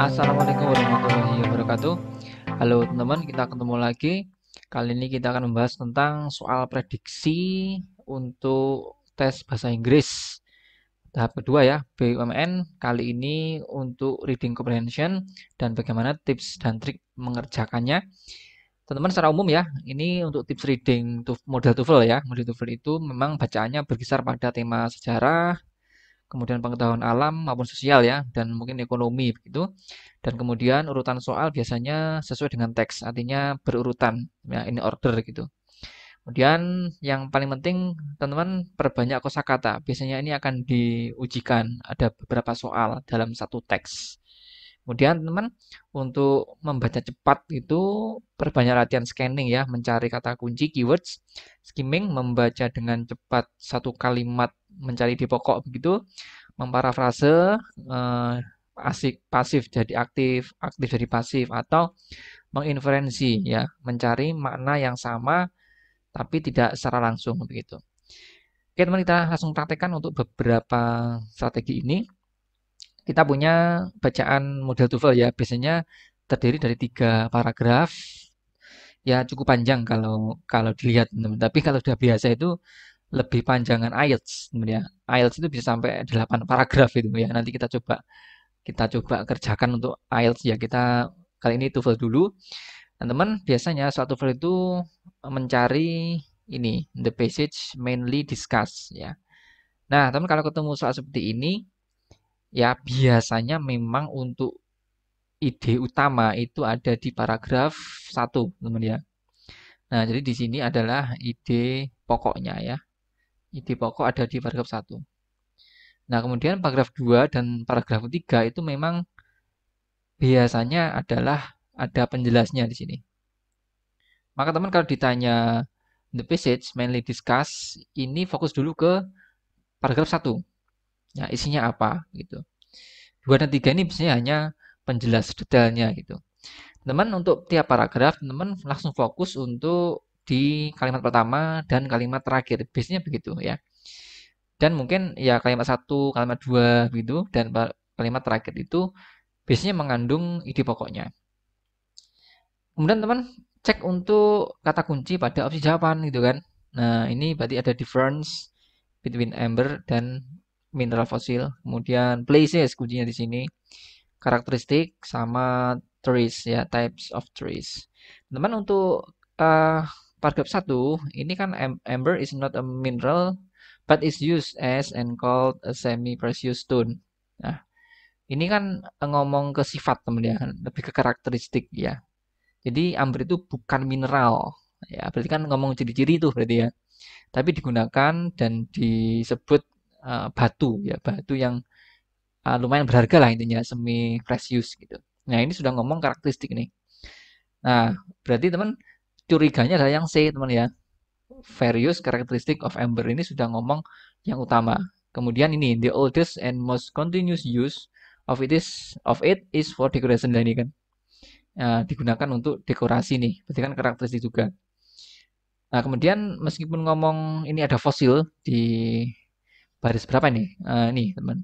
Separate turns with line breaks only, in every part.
Assalamualaikum warahmatullahi wabarakatuh Halo teman-teman, kita ketemu lagi Kali ini kita akan membahas tentang soal prediksi untuk tes bahasa Inggris Tahap kedua ya, BUMN kali ini untuk reading comprehension dan bagaimana tips dan trik mengerjakannya Teman-teman secara umum ya, ini untuk tips reading model TOEFL ya Model TOEFL itu memang bacaannya berkisar pada tema sejarah, kemudian pengetahuan alam maupun sosial ya, dan mungkin ekonomi begitu. Dan kemudian urutan soal biasanya sesuai dengan teks, artinya berurutan, ya, ini order gitu. Kemudian yang paling penting teman-teman perbanyak kosakata. Biasanya ini akan diujikan ada beberapa soal dalam satu teks. Kemudian teman untuk membaca cepat itu perbanyak latihan scanning ya, mencari kata kunci keywords, skimming membaca dengan cepat satu kalimat mencari di pokok begitu, memparafrase eh, asik pasif jadi aktif, aktif jadi pasif atau menginferensi ya, mencari makna yang sama tapi tidak secara langsung begitu. Oke teman kita langsung praktekkan untuk beberapa strategi ini kita punya bacaan model TOEFL ya biasanya terdiri dari tiga paragraf ya cukup panjang kalau kalau dilihat teman tapi kalau sudah biasa itu lebih panjangan IELTS ya IELTS itu bisa sampai 8 paragraf itu ya nanti kita coba kita coba kerjakan untuk IELTS ya kita kali ini TOEFL dulu teman-teman biasanya soal TOEFL itu mencari ini the passage mainly discuss ya nah teman kalau ketemu soal seperti ini ya biasanya memang untuk ide utama itu ada di paragraf 1 teman ya nah jadi di sini adalah ide pokoknya ya ide pokok ada di paragraf 1 nah kemudian paragraf 2 dan paragraf 3 itu memang biasanya adalah ada penjelasnya di sini maka teman kalau ditanya the passage mainly discuss ini fokus dulu ke paragraf 1 ya, isinya apa gitu. Dua dan tiga ini biasanya hanya penjelas detailnya gitu. teman untuk tiap paragraf teman langsung fokus untuk di kalimat pertama dan kalimat terakhir. Biasanya begitu ya. Dan mungkin ya kalimat satu, kalimat dua gitu dan kalimat terakhir itu biasanya mengandung ide pokoknya. Kemudian teman cek untuk kata kunci pada opsi jawaban gitu kan. Nah, ini berarti ada difference between amber dan mineral fosil. Kemudian places kuncinya di sini. Karakteristik sama trees ya, types of trees. teman untuk uh, eh, paragraf 1 ini kan amber is not a mineral but is used as and called a semi precious stone. Nah, ini kan ngomong ke sifat teman ya, kan? lebih ke karakteristik ya. Jadi amber itu bukan mineral, ya berarti kan ngomong ciri-ciri itu berarti ya. Tapi digunakan dan disebut Eh, batu ya batu yang uh, lumayan berharga lah intinya semi precious gitu nah ini sudah ngomong karakteristik nih nah berarti teman curiganya adalah yang C teman ya various characteristic of amber ini sudah ngomong yang utama kemudian ini the oldest and most continuous use of it is of it is for decoration dan nah, ini kan uh, digunakan untuk dekorasi nih berarti kan karakteristik juga Nah, kemudian meskipun ngomong ini ada fosil di baris berapa ini? Uh, eh, nih teman.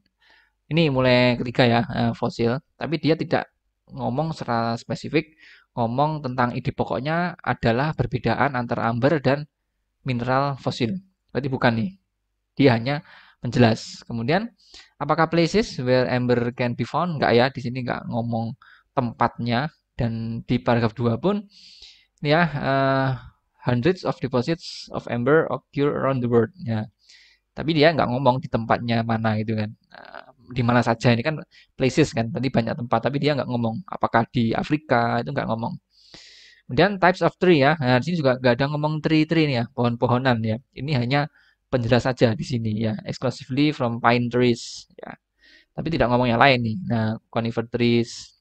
Ini mulai ketiga ya uh, fosil, tapi dia tidak ngomong secara spesifik ngomong tentang ide pokoknya adalah perbedaan antara amber dan mineral fosil. Berarti bukan nih. Dia hanya menjelas. Kemudian apakah places where amber can be found? Enggak ya, di sini enggak ngomong tempatnya dan di paragraf 2 pun ya uh, hundreds of deposits of amber occur around the world ya tapi dia nggak ngomong di tempatnya mana gitu kan nah, di mana saja ini kan places kan tadi banyak tempat tapi dia nggak ngomong apakah di Afrika itu nggak ngomong kemudian types of tree ya nah, di sini juga nggak ada ngomong tree tree nih ya pohon-pohonan ya ini hanya penjelas saja di sini ya exclusively from pine trees ya tapi tidak ngomong yang lain nih nah conifer trees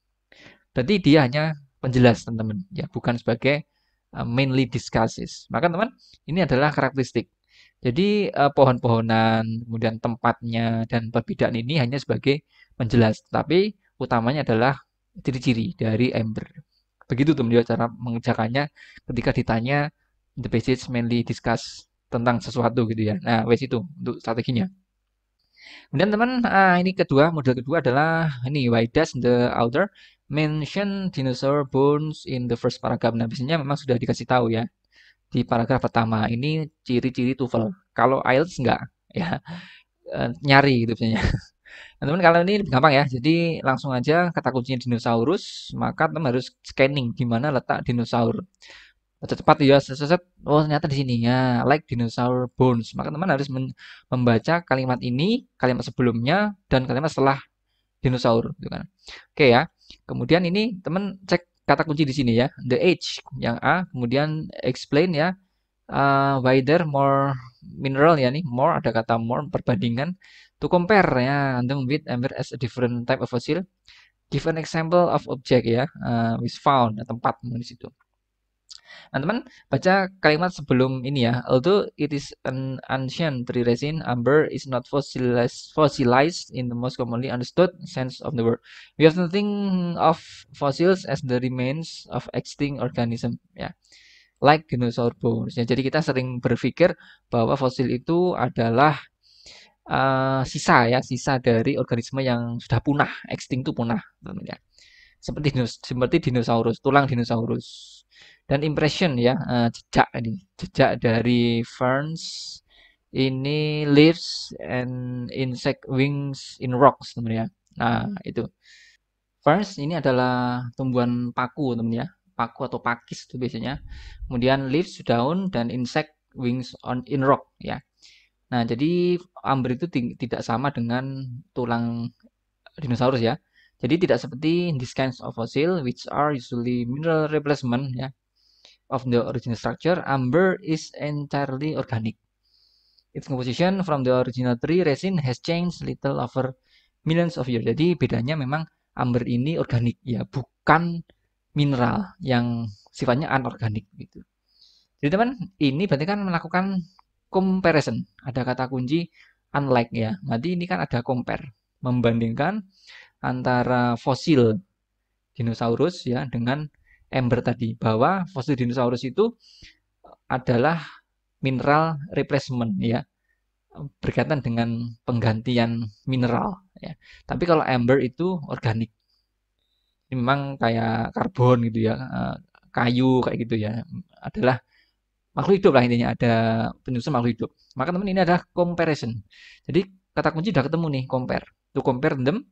berarti dia hanya penjelas teman-teman ya bukan sebagai eh, mainly discusses maka teman ini adalah karakteristik jadi eh, pohon-pohonan, kemudian tempatnya dan perbedaan ini hanya sebagai penjelas, tapi utamanya adalah ciri-ciri dari ember. Begitu tuh teman cara mengerjakannya ketika ditanya the basics mainly discuss tentang sesuatu gitu ya. Nah, wes itu untuk strateginya. Kemudian teman, ah, ini kedua model kedua adalah ini why does the author mention dinosaur bones in the first paragraph. Nah, biasanya memang sudah dikasih tahu ya di paragraf pertama ini ciri-ciri TOEFL. Kalau IELTS enggak ya eh, nyari gitu biasanya. Teman-teman kalau ini lebih gampang ya. Jadi langsung aja kata kuncinya dinosaurus, maka teman harus scanning di mana letak dinosaur. Cepat ya, seset, oh ternyata di sini ya, like dinosaur bones. Maka teman harus membaca kalimat ini, kalimat sebelumnya dan kalimat setelah dinosaur gitu kan. Oke ya. Kemudian ini teman cek kata kunci di sini ya, the age yang A, kemudian explain ya, uh, wider, more mineral ya nih, more ada kata more perbandingan, to compare ya, antum with amber as a different type of fossil, give an example of object ya, uh, which found tempat di situ. Teman-teman nah, baca kalimat sebelum ini ya. Although it is an ancient tree resin, amber is not fossilized, fossilized in the most commonly understood sense of the word. We have think of fossils as the remains of extinct organism. Ya. like dinosaur bones. Jadi kita sering berpikir bahwa fosil itu adalah uh, sisa ya, sisa dari organisme yang sudah punah, extinct itu punah, teman ya seperti dinos, seperti dinosaurus, tulang dinosaurus. Dan impression ya, uh, jejak ini, jejak dari ferns ini leaves and insect wings in rocks teman ya. Nah, itu. Ferns ini adalah tumbuhan paku teman ya, paku atau pakis itu biasanya. Kemudian leaves daun dan insect wings on in rock ya. Nah, jadi amber itu tidak sama dengan tulang dinosaurus ya. Jadi tidak seperti these kinds of fossil which are usually mineral replacement ya of the original structure, amber is entirely organic. Its composition from the original tree resin has changed little over millions of years. Jadi bedanya memang amber ini organik ya, bukan mineral yang sifatnya anorganik gitu. Jadi teman, ini berarti kan melakukan comparison. Ada kata kunci unlike ya. Berarti ini kan ada compare, membandingkan antara fosil dinosaurus ya dengan ember tadi bahwa fosil dinosaurus itu adalah mineral replacement ya berkaitan dengan penggantian mineral ya. Tapi kalau ember itu organik. Memang kayak karbon gitu ya, eh, kayu kayak gitu ya. Adalah makhluk hidup lah intinya ada penyusun makhluk hidup. Maka teman ini adalah comparison. Jadi kata kunci udah ketemu nih compare. To compare them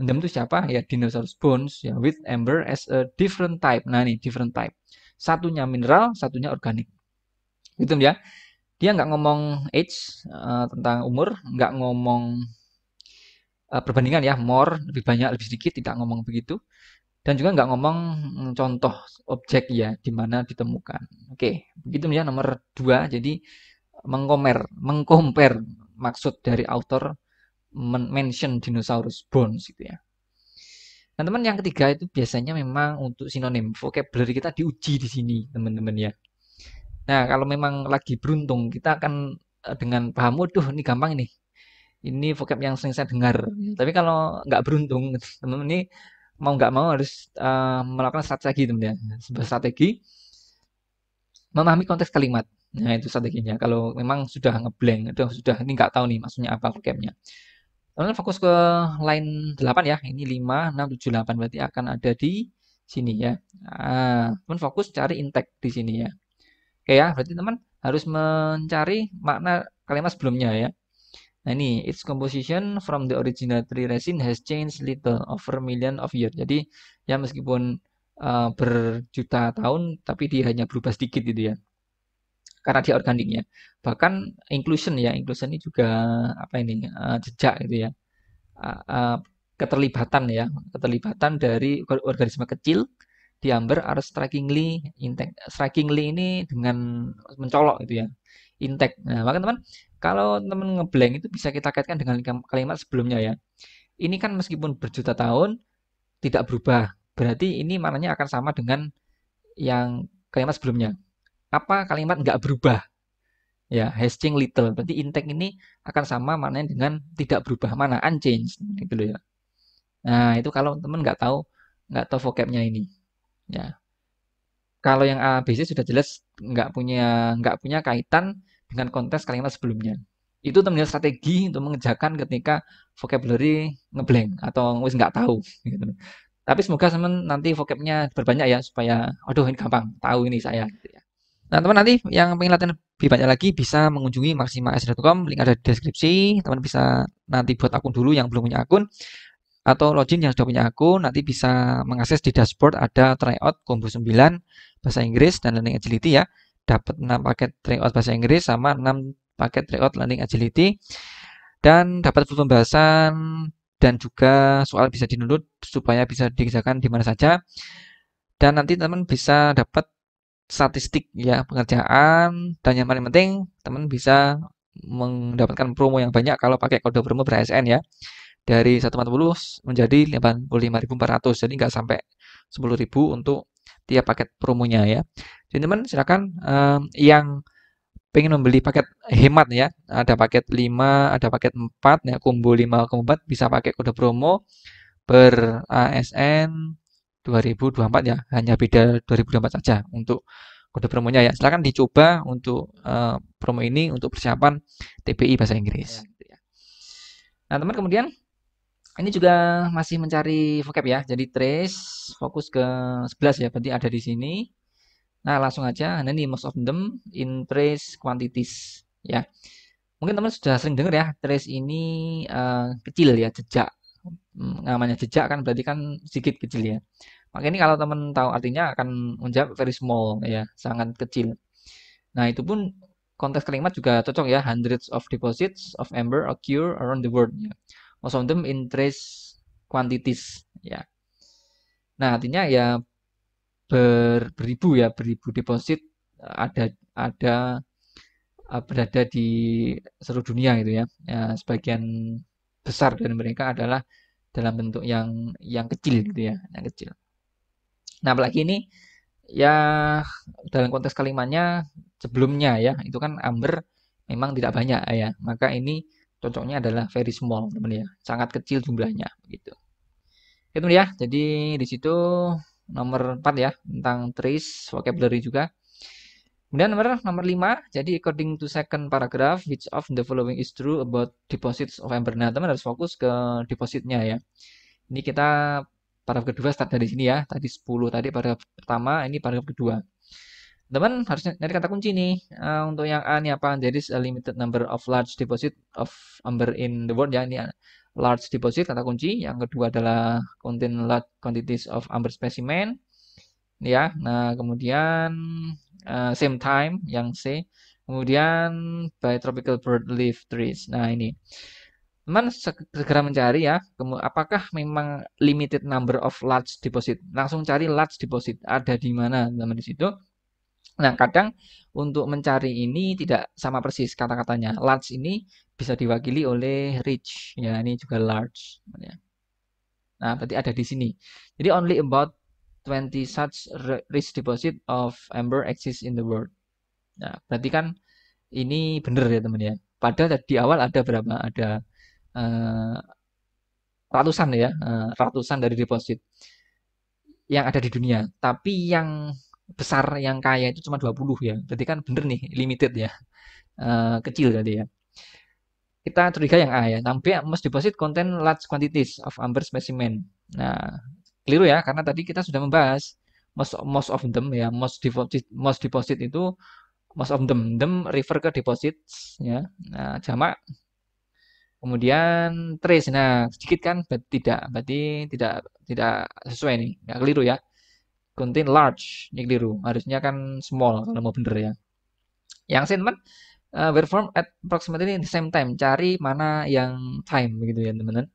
Endem itu siapa? Ya dinosaurus bones ya with amber as a different type. Nah ini different type. Satunya mineral, satunya organik. Gitu ya. Dia nggak ngomong age uh, tentang umur, nggak ngomong uh, perbandingan ya more lebih banyak lebih sedikit tidak ngomong begitu dan juga nggak ngomong mm, contoh objek ya di mana ditemukan. Oke, begitu ya nomor dua. Jadi mengkomer, mengkomper maksud dari author mention dinosaurus bones gitu ya. teman nah, teman yang ketiga itu biasanya memang untuk sinonim vocabulary kita diuji di sini, teman-teman ya. Nah, kalau memang lagi beruntung, kita akan eh, dengan paham, waduh ini gampang ini. Ini vocab yang sering saya dengar. Tapi kalau nggak beruntung, teman-teman ini mau nggak mau harus uh, melakukan strategi, teman-teman ya. Sebuah strategi memahami konteks kalimat. Nah, itu strateginya. Kalau memang sudah ngeblank, itu sudah ini nggak tahu nih maksudnya apa vocabnya teman-teman fokus ke line 8 ya ini 5 6 7 8 berarti akan ada di sini ya nah, teman fokus cari intake di sini ya oke ya berarti teman harus mencari makna kalimat sebelumnya ya nah ini its composition from the original tree resin has changed little over million of years jadi ya meskipun uh, berjuta tahun tapi dia hanya berubah sedikit gitu ya karena dia organiknya. Bahkan inclusion ya, inclusion ini juga apa ini uh, jejak gitu ya. Uh, uh, keterlibatan ya, keterlibatan dari organisme kecil di Amber harus strikingly intact. Strikingly ini dengan mencolok gitu ya, intact. Nah, maka teman, kalau teman ngeblank itu bisa kita kaitkan dengan kalimat sebelumnya ya. Ini kan meskipun berjuta tahun tidak berubah, berarti ini maknanya akan sama dengan yang kalimat sebelumnya apa kalimat nggak berubah ya has changed little berarti intake ini akan sama mana dengan tidak berubah mana unchanged gitu loh ya nah itu kalau teman nggak tahu nggak tahu vocabnya ini ya kalau yang ABC sudah jelas nggak punya nggak punya kaitan dengan konteks kalimat sebelumnya itu teman strategi untuk mengejakan ketika vocabulary ngeblank atau wis nggak tahu gitu tapi semoga teman nanti vocabnya berbanyak ya supaya aduh ini gampang tahu ini saya gitu ya Nah, teman nanti yang pengen latihan lebih banyak lagi bisa mengunjungi maksimas.com, link ada di deskripsi. Teman bisa nanti buat akun dulu yang belum punya akun atau login yang sudah punya akun nanti bisa mengakses di dashboard ada tryout combo 9 bahasa Inggris dan learning agility ya. Dapat 6 paket tryout bahasa Inggris sama 6 paket tryout learning agility dan dapat full pembahasan dan juga soal bisa di supaya bisa dikerjakan di mana saja. Dan nanti teman bisa dapat statistik ya pengerjaan dan yang paling penting teman bisa mendapatkan promo yang banyak kalau pakai kode promo berASN ya dari 140 menjadi 85.400 jadi nggak sampai 10.000 untuk tiap paket promonya ya jadi teman silakan um, yang pengen membeli paket hemat ya ada paket 5 ada paket 4 ya kumbu 5 kumbu 4 bisa pakai kode promo ber ASN 2024 ya hanya beda 2024 saja untuk kode promonya ya silahkan dicoba untuk uh, promo ini untuk persiapan TPI bahasa Inggris ya, gitu ya. nah teman kemudian ini juga masih mencari vocab ya jadi trace fokus ke 11 ya berarti ada di sini nah langsung aja nah ini most of them in trace quantities ya mungkin teman sudah sering dengar ya trace ini uh, kecil ya jejak Hmm, namanya jejak kan berarti kan sedikit kecil ya maka ini kalau teman tahu artinya akan menjawab very small ya sangat kecil nah itu pun konteks kalimat juga cocok ya hundreds of deposits of amber occur around the world ya. most of them in trace quantities ya nah artinya ya ber, beribu ya beribu deposit eh, ada ada eh, berada di seluruh dunia gitu ya, ya sebagian besar dari mereka adalah dalam bentuk yang yang kecil gitu ya, yang kecil. Nah, apalagi ini ya dalam konteks kalimatnya sebelumnya ya, itu kan amber memang tidak banyak ya. Maka ini cocoknya adalah very small, teman ya. Sangat kecil jumlahnya begitu. Itu ya. Jadi di situ nomor 4 ya tentang trace vocabulary juga. Kemudian nomor nomor 5, jadi according to second paragraph, which of the following is true about deposits of amber? Nah, teman harus fokus ke depositnya ya. Ini kita paragraf kedua start dari sini ya. Tadi 10 tadi paragraf pertama, ini paragraf kedua. Teman harus nyari kata kunci nih. Uh, untuk yang A ini apa? Jadi a limited number of large deposit of amber in the world ya. Ini ya. large deposit kata kunci. Yang kedua adalah contain large quantities of amber specimen. Ya, nah kemudian uh, same time yang C kemudian by tropical bird leaf trees nah ini teman segera mencari ya apakah memang limited number of large deposit langsung cari large deposit ada di mana teman di situ Nah, kadang untuk mencari ini tidak sama persis kata-katanya. Large ini bisa diwakili oleh rich. Ya, ini juga large. Ya. Nah, berarti ada di sini. Jadi only about 20 such rich deposit of amber exists in the world. Nah, berarti kan ini benar ya teman ya. Padahal di awal ada berapa? Ada uh, ratusan ya, uh, ratusan dari deposit yang ada di dunia. Tapi yang besar, yang kaya itu cuma 20 ya. Berarti kan bener nih, limited ya. Uh, kecil tadi ya. Kita curiga yang A ya. Tambah must deposit contain large quantities of amber specimen. Nah, keliru ya karena tadi kita sudah membahas most most of them ya most deposit most deposit itu most of them them refer ke deposit ya nah, jamak kemudian trace nah sedikit kan berarti tidak berarti tidak tidak sesuai nih nggak keliru ya contain large ini keliru harusnya kan small kalau mau bener ya yang sentiment uh, eh, perform at approximately the same time cari mana yang time begitu ya teman-teman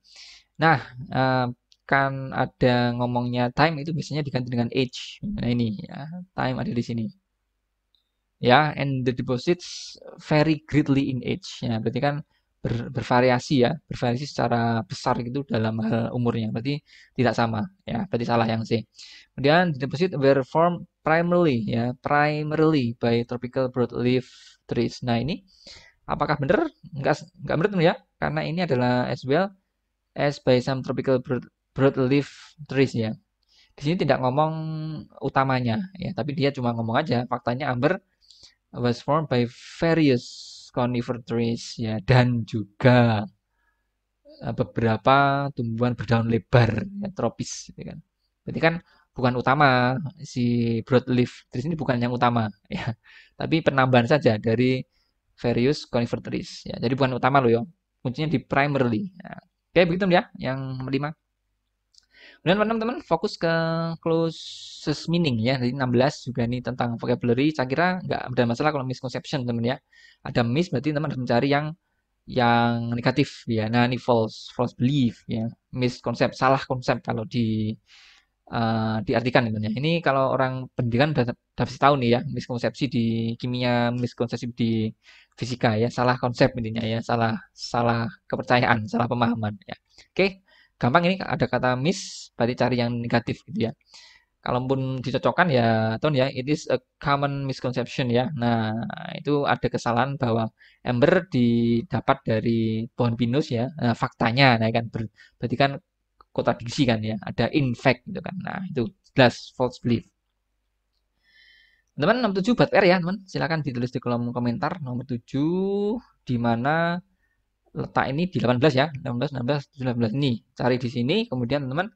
nah uh, misalkan ada ngomongnya time itu biasanya diganti dengan age. Nah ini ya, time ada di sini. Ya, and the deposits vary greatly in age. Ya, berarti kan ber, bervariasi ya, bervariasi secara besar gitu dalam hal umurnya. Berarti tidak sama ya, berarti salah yang C. Kemudian the deposit were formed primarily ya, primarily by tropical broadleaf trees. Nah ini apakah benar? Enggak enggak benar ya, karena ini adalah as well as by some tropical broadleaf trees ya. Di sini tidak ngomong utamanya ya, tapi dia cuma ngomong aja faktanya amber was formed by various conifer trees ya dan juga eh, beberapa tumbuhan berdaun lebar ya, tropis gitu kan. Berarti kan bukan utama si broadleaf trees ini bukan yang utama ya. Tapi penambahan saja dari various conifer trees ya. Jadi bukan utama loh ya. Kuncinya di primarily. Nah, oke begitu ya yang kelima. Kemudian teman-teman fokus ke close meaning ya. Jadi 16 juga nih tentang vocabulary. Saya kira nggak ada masalah kalau misconception teman ya. Ada miss berarti teman harus mencari yang yang negatif ya. Nah ini false false belief ya. Misconcept salah konsep kalau di uh, diartikan teman ya. Ini kalau orang pendidikan pasti tahu nih ya miskonsepsi di kimia, miskonsepsi di fisika ya. Salah konsep intinya ya. Salah salah kepercayaan, salah pemahaman ya. Oke. Okay gampang ini ada kata miss berarti cari yang negatif gitu ya kalau kalaupun dicocokkan ya ton ya it is a common misconception ya nah itu ada kesalahan bahwa ember didapat dari pohon pinus ya nah, faktanya nah kan ber, berarti kan kontradiksi kan ya ada in fact gitu kan nah itu jelas false belief teman 67 buat R ya teman silakan ditulis di kolom komentar nomor 7 di mana letak ini di 18 ya 18 16 19 ini cari di sini kemudian teman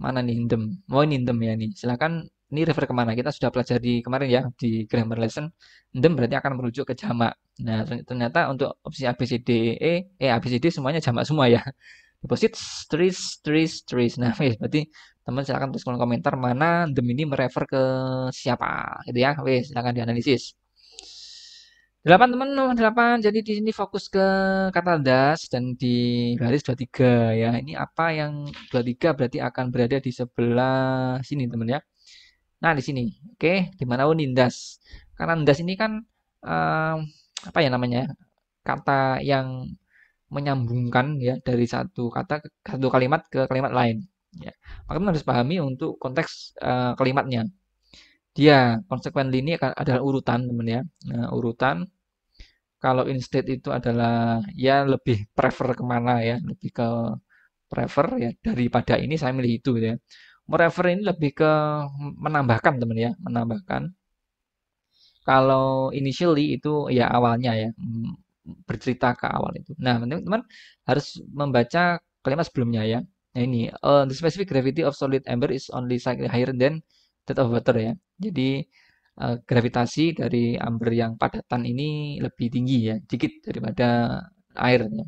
mana nih indem mau oh, indem ya nih silahkan ini refer kemana kita sudah pelajari kemarin ya di grammar lesson indem berarti akan merujuk ke jamak nah ternyata untuk opsi ABCD E eh, c ABCD semuanya jamak semua ya deposit trees trees trees nah wes berarti teman silahkan tulis kolom komentar mana indem ini merefer ke siapa gitu ya wes silahkan dianalisis delapan teman nomor 8 jadi di sini fokus ke kata das dan di garis tiga ya ini apa yang dua tiga berarti akan berada di sebelah sini teman ya nah di sini oke okay. mana nindas karena nindas ini kan um, apa ya namanya kata yang menyambungkan ya dari satu kata satu kalimat ke kalimat lain ya maka harus pahami untuk konteks uh, kalimatnya dia konsekuen ini adalah urutan teman ya nah, urutan kalau instead itu adalah ya lebih prefer kemana ya lebih ke prefer ya daripada ini saya milih itu gitu ya prefer ini lebih ke menambahkan teman ya menambahkan kalau initially itu ya awalnya ya mm, bercerita ke awal itu nah teman-teman harus membaca kalimat sebelumnya ya nah ini uh, the specific gravity of solid amber is only slightly higher than depth of water ya. Jadi uh, gravitasi dari amber yang padatan ini lebih tinggi ya, dikit daripada airnya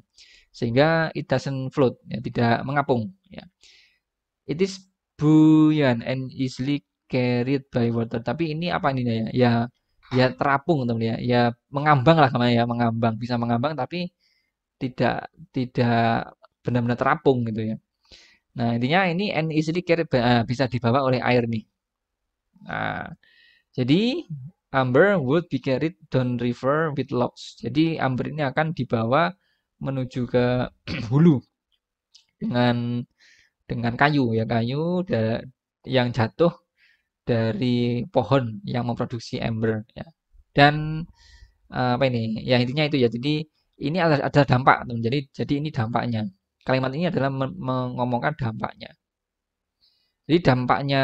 Sehingga it doesn't float, ya, tidak mengapung ya. It is buoyant and easily carried by water. Tapi ini apa ini ya? Ya ya terapung teman ya. Ya mengambang lah namanya ya, mengambang, bisa mengambang tapi tidak tidak benar-benar terapung gitu ya. Nah, intinya ini and easily carried uh, bisa dibawa oleh air nih. Nah, jadi Amber would be carried down river with logs. Jadi Amber ini akan dibawa menuju ke hulu dengan dengan kayu ya kayu yang jatuh dari pohon yang memproduksi amber ya. Dan eh, apa ini? Ya intinya itu ya. Jadi ini ada ada dampak. Jadi jadi ini dampaknya. Kalimat ini adalah mengomongkan dampaknya. Jadi dampaknya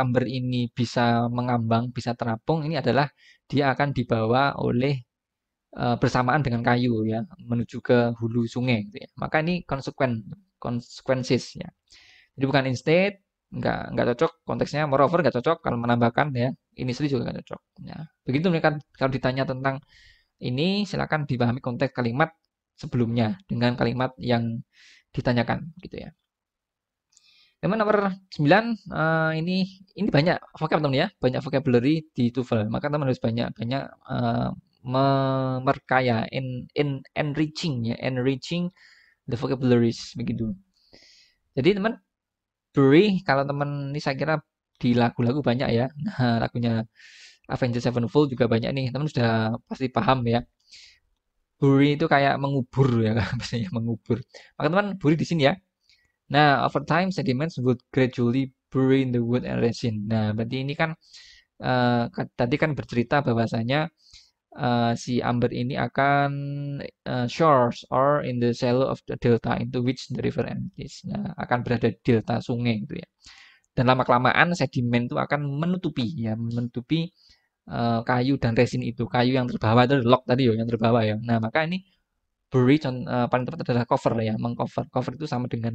amber ini bisa mengambang, bisa terapung ini adalah dia akan dibawa oleh e, bersamaan dengan kayu ya menuju ke hulu sungai gitu ya. Maka ini konsekuen consequences ya. Jadi bukan instead nggak nggak cocok konteksnya moreover nggak cocok kalau menambahkan ya ini sendiri juga nggak cocok ya begitu mereka kalau ditanya tentang ini silakan dipahami konteks kalimat sebelumnya dengan kalimat yang ditanyakan gitu ya Kemudian nomor 9 uh, eh, ini ini banyak vocab teman ya, banyak vocabulary di TOEFL. Maka teman harus banyak-banyak uh, eh, memperkaya in, in enriching ya, enriching the vocabularies begitu. Jadi teman Buri kalau teman ini saya kira di lagu-lagu banyak ya. Nah, lagunya Avengers Sevenfold juga banyak nih. Teman sudah pasti paham ya. Buri itu kayak mengubur ya, maksudnya mengubur. Maka teman Buri di sini ya, Nah, over time sediments would gradually bury the wood and resin. Nah, berarti ini kan uh, tadi kan bercerita bahwasanya uh, si amber ini akan uh, shores or in the shallow of the delta into which the river empties. Nah, akan berada di delta sungai itu ya. Dan lama kelamaan sedimen itu akan menutupi ya, menutupi uh, kayu dan resin itu. Kayu yang terbawa itu lock tadi ya, yang terbawa ya. Nah, maka ini bury uh, eh, paling tepat adalah cover ya hmm. mengcover cover itu sama dengan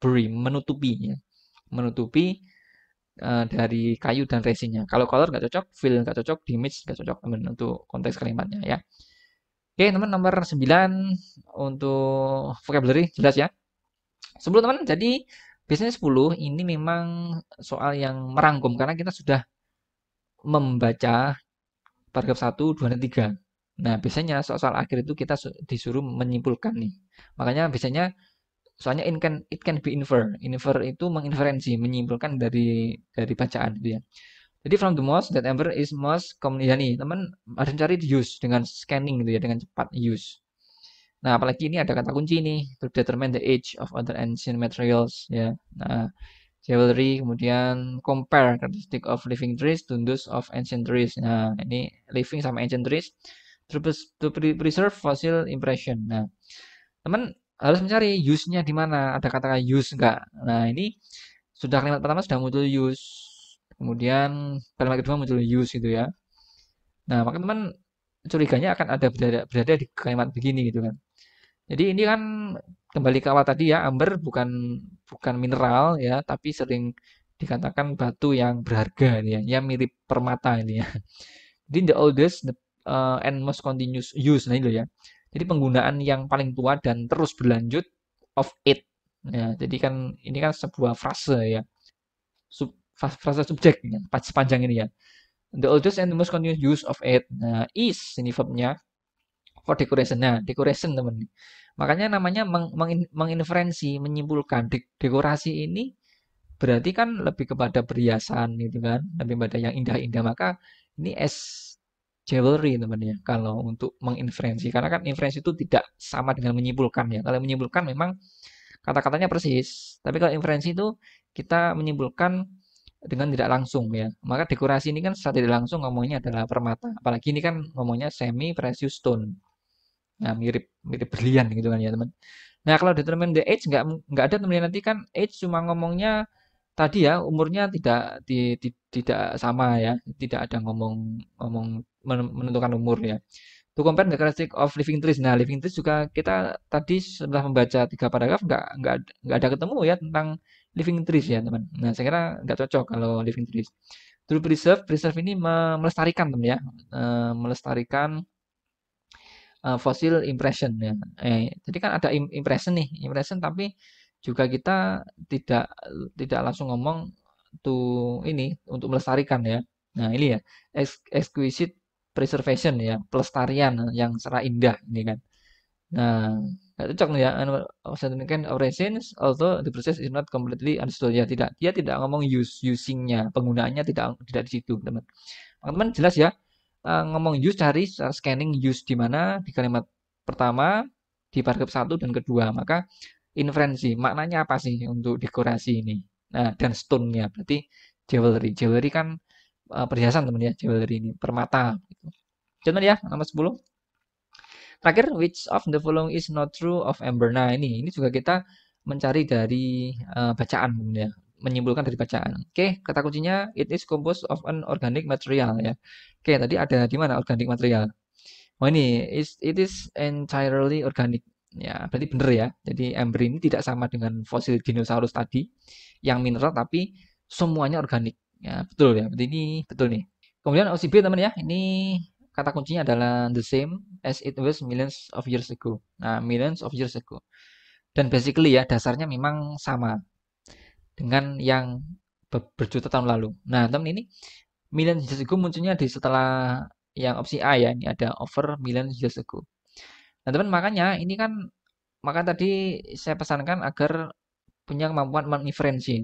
bury menutupinya menutupi uh, dari kayu dan resinnya kalau color nggak cocok fill nggak cocok damage nggak cocok I untuk konteks kalimatnya ya oke teman nomor 9 untuk vocabulary jelas ya sebelum teman jadi biasanya 10 ini memang soal yang merangkum karena kita sudah membaca paragraf 1, 2, dan 3 Nah, biasanya soal-soal akhir itu kita disuruh menyimpulkan nih. Makanya biasanya soalnya it can it can be infer. Infer itu menginferensi, menyimpulkan dari dari bacaan gitu ya. Jadi from the most that ever is most common ya nih, teman harus cari use dengan scanning gitu ya, dengan cepat use. Nah, apalagi ini ada kata kunci nih, to determine the age of other ancient materials ya. Nah, jewelry, kemudian compare characteristic of living trees to those of ancient trees. Nah, ini living sama ancient trees to preserve fossil impression. Nah, teman harus mencari use-nya di mana. Ada kata use enggak? Nah, ini sudah kalimat pertama sudah muncul use. Kemudian kalimat kedua muncul use gitu ya. Nah, maka teman curiganya akan ada berada, berada di kalimat begini gitu kan. Jadi ini kan kembali ke awal tadi ya, amber bukan bukan mineral ya, tapi sering dikatakan batu yang berharga ini gitu ya, yang mirip permata ini gitu ya. Jadi the oldest, the uh, and most continuous use nah itu ya jadi penggunaan yang paling tua dan terus berlanjut of it ya jadi kan ini kan sebuah frase ya Sub, frase subjek ya, sepanjang ini ya the oldest and most continuous use of it nah is ini verbnya for decoration nah decoration teman makanya namanya meng, menginferensi menyimpulkan de, dekorasi ini berarti kan lebih kepada perhiasan gitu kan lebih kepada yang indah-indah maka ini S jewelry teman ya kalau untuk menginferensi karena kan inferensi itu tidak sama dengan menyimpulkan ya kalau menyimpulkan memang kata-katanya persis tapi kalau inferensi itu kita menyimpulkan dengan tidak langsung ya maka dekorasi ini kan saat tidak langsung ngomongnya adalah permata apalagi ini kan ngomongnya semi precious stone nah mirip mirip berlian gitu kan ya teman nah kalau determine the age nggak nggak ada teman nanti kan age cuma ngomongnya tadi ya umurnya tidak di, di, tidak sama ya tidak ada ngomong ngomong menentukan umurnya. To compare the characteristic of living trees. Nah, living trees juga kita tadi setelah membaca tiga paragraf nggak nggak nggak ada ketemu ya tentang living trees ya teman. Nah, saya kira nggak cocok kalau living trees. To preserve, preserve ini melestarikan teman ya, e, melestarikan e, eh, fosil impression ya. Eh, jadi kan ada impression nih, impression tapi juga kita tidak tidak langsung ngomong to ini untuk melestarikan ya. Nah, ini ya exquisite preservation ya pelestarian yang secara indah ini kan nah itu cocok nih ya anu, Saya of kan origins. although the process is not completely understood ya tidak dia tidak ngomong use usingnya penggunaannya tidak tidak di situ teman teman jelas ya eh, ngomong use cari eh, scanning use di mana di kalimat pertama di paragraf satu dan kedua maka inferensi maknanya apa sih untuk dekorasi ini nah dan stone-nya berarti jewelry jewelry kan uh, perhiasan teman ya jewelry ini permata gitu. Contoh ya nomor 10. Terakhir which of the following is not true of Amber. Nah, ini ini juga kita mencari dari uh, bacaan teman ya menyimpulkan dari bacaan. Oke, okay, kata kuncinya it is composed of an organic material ya. Oke, okay, tadi ada di mana organic material? Oh ini is it is entirely organic. Ya, berarti benar ya. Jadi amber ini tidak sama dengan fosil dinosaurus tadi yang mineral tapi semuanya organik. Ya, betul ya. ini betul nih. Kemudian OCB teman ya, ini kata kuncinya adalah the same as it was millions of years ago. Nah, millions of years ago. Dan basically ya, dasarnya memang sama dengan yang berjuta tahun lalu. Nah, teman ini millions of years ago munculnya di setelah yang opsi A ya, ini ada over millions of years ago. Nah, teman makanya ini kan maka tadi saya pesankan agar punya kemampuan menginferensi.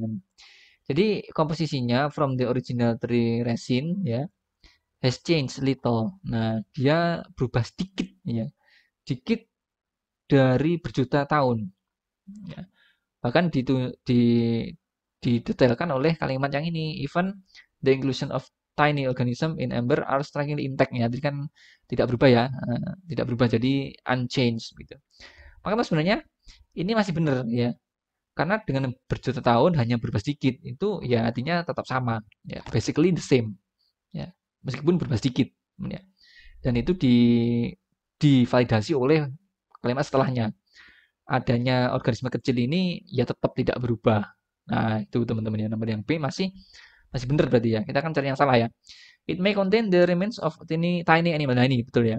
Jadi komposisinya from the original tree resin ya has changed little. Nah, dia berubah sedikit ya. Sedikit dari berjuta tahun. Ya. Bahkan di, di didetailkan oleh kalimat yang ini, even the inclusion of tiny organism in amber are strikingly intact ya. Jadi kan tidak berubah ya, eh, tidak berubah jadi unchanged gitu. Maka sebenarnya ini masih benar ya karena dengan berjuta tahun hanya berubah sedikit itu ya artinya tetap sama ya basically the same ya meskipun berubah sedikit ya. dan itu di divalidasi oleh kelima setelahnya adanya organisme kecil ini ya tetap tidak berubah nah itu teman-teman ya nomor yang B masih masih benar berarti ya kita akan cari yang salah ya it may contain the remains of tiny tiny animal nah ini betul ya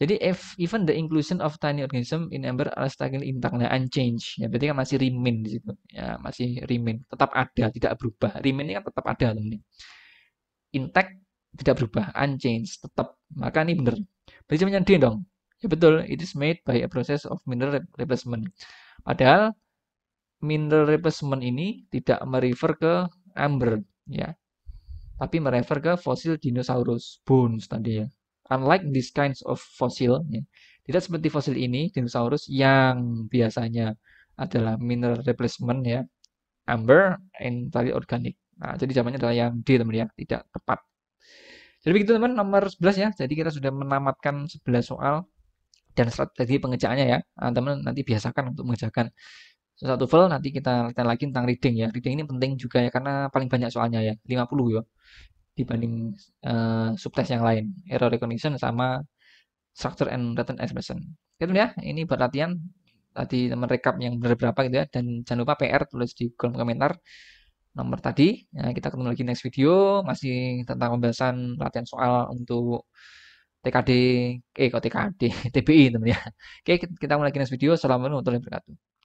jadi if even the inclusion of tiny organism in amber are still intact, nah, unchanged, ya berarti kan masih remain di situ, ya masih remain, tetap ada, tidak berubah. Remain ini kan tetap ada, teman Intact tidak berubah, unchanged, tetap. Maka ini benar. Berarti jawabannya D dong. Ya betul, it is made by a process of mineral replacement. Padahal mineral replacement ini tidak merefer ke amber, ya. Tapi merefer ke fosil dinosaurus bones tadi ya unlike these kinds of fossil, ya, tidak seperti fosil ini dinosaurus yang biasanya adalah mineral replacement ya, amber and organic. organik. Nah, jadi jawabannya adalah yang D teman ya, tidak tepat. Jadi begitu teman nomor 11 ya. Jadi kita sudah menamatkan 11 soal dan strategi pengejaannya ya. Nah, teman nanti biasakan untuk mengerjakan satu file nanti kita latihan lagi tentang reading ya. Reading ini penting juga ya karena paling banyak soalnya ya, 50 ya dibanding uh, eh, subtes yang lain error recognition sama structure and written expression gitu ya ini buat latihan tadi teman rekap yang benar berapa gitu ya dan jangan lupa PR tulis di kolom komentar nomor tadi ya, kita ketemu lagi next video masih tentang pembahasan latihan soal untuk TKD eh kok TKD TBI teman ya oke kita mulai lagi next video assalamualaikum warahmatullahi wabarakatuh